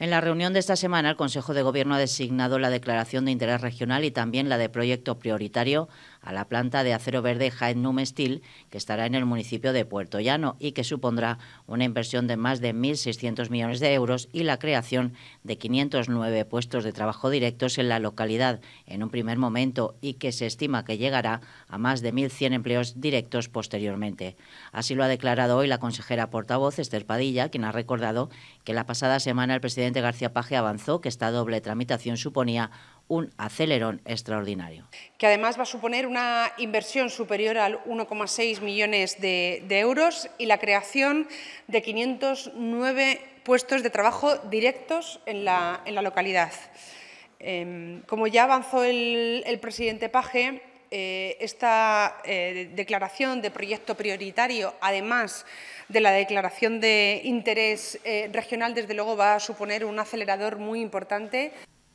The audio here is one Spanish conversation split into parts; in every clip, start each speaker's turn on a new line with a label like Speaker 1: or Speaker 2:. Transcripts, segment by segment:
Speaker 1: En la reunión de esta semana, el Consejo de Gobierno ha designado la declaración de interés regional y también la de proyecto prioritario a la planta de acero verde Jaén Numestil, que estará en el municipio de Puerto Llano y que supondrá una inversión de más de 1.600 millones de euros y la creación de 509 puestos de trabajo directos en la localidad en un primer momento y que se estima que llegará a más de 1.100 empleos directos posteriormente. Así lo ha declarado hoy la consejera portavoz Esther Padilla, quien ha recordado que la pasada semana el presidente García Paje avanzó que esta doble tramitación suponía un acelerón extraordinario.
Speaker 2: Que además va a suponer una inversión superior al 1,6 millones de, euros y la creación de 509 puestos de trabajo directos en la, localidad. Em, como ya avanzó el, presidente Paje, eh, esta eh, declaración de proyecto prioritario, además de la declaración de interés eh, regional, desde luego va a suponer un acelerador muy importante.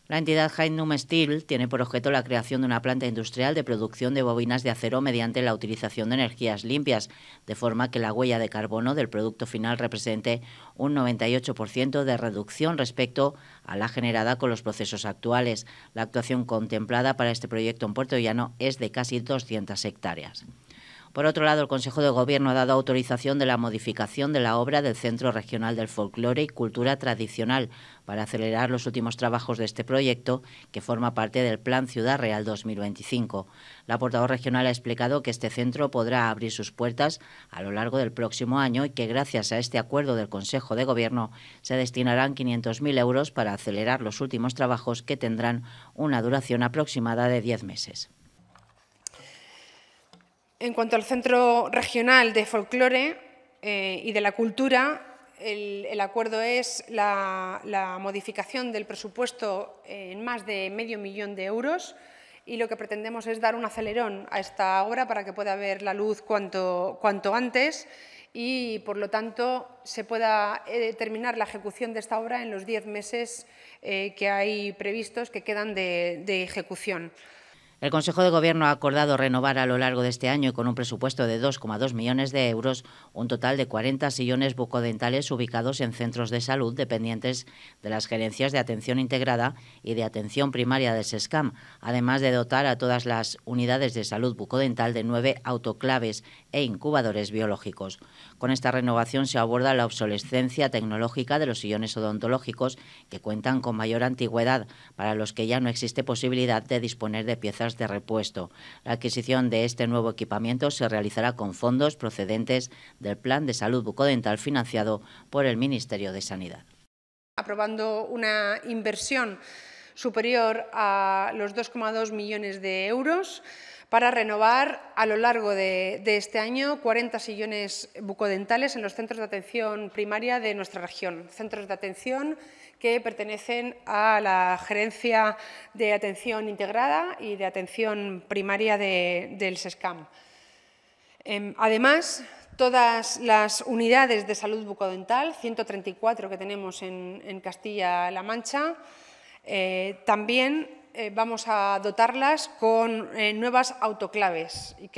Speaker 1: La entidad Heinum Steel tiene por objeto la creación de una planta industrial de producción de bobinas de acero mediante la utilización de energías limpias, de forma que la huella de carbono del producto final represente un 98% de reducción respecto a la generada con los procesos actuales. La actuación contemplada para este proyecto en Puerto Llano es de casi 200 hectáreas. Por otro lado, el Consejo de Gobierno ha dado autorización de la modificación de la obra del Centro Regional del Folclore y Cultura Tradicional para acelerar los últimos trabajos de este proyecto, que forma parte del Plan Ciudad Real 2025. La portavoz regional ha explicado que este centro podrá abrir sus puertas a lo largo del próximo año y que gracias a este acuerdo del Consejo de Gobierno se destinarán 500.000 euros para acelerar los últimos trabajos que tendrán una duración aproximada de 10
Speaker 2: meses. En cuanto al Centro Regional de Folclore eh, y de la Cultura, el, acuerdo es la, modificación del presupuesto en más de medio millón de euros y lo que pretendemos es dar un acelerón a esta obra para que pueda ver la luz cuanto, antes y, por lo tanto, se pueda eh, terminar la ejecución de esta obra en los diez meses eh, que hay previstos que quedan de ejecución.
Speaker 1: El Consejo de Gobierno ha acordado renovar a lo largo de este año con un presupuesto de 2,2 millones de euros un total de 40 sillones bucodentales ubicados en centros de salud dependientes de las gerencias de atención integrada y de atención primaria del SESCAM, además de dotar a todas las unidades de salud bucodental de nueve autoclaves e incubadores biológicos. Con esta renovación se aborda la obsolescencia tecnológica de los sillones odontológicos que cuentan con mayor antigüedad, para los que ya no existe posibilidad de disponer de piezas de repuesto. La adquisición de este nuevo equipamiento se realizará con fondos procedentes del Plan de Salud Bucodental financiado por el Ministerio de Sanidad.
Speaker 2: Aprobando una inversión superior a los 2,2 millones de euros, para renovar a lo largo de, este año 40 sillones bucodentales en los centros de atención primaria de nuestra región. Centros de atención que pertenecen a la Gerencia de Atención Integrada y de Atención Primaria del SESCAM. Em, además, todas las unidades de salud bucodental, 134 que tenemos en, Castilla-La Mancha, eh, también eh, vamos a dotarlas con eh, nuevas autoclaves. ¿Y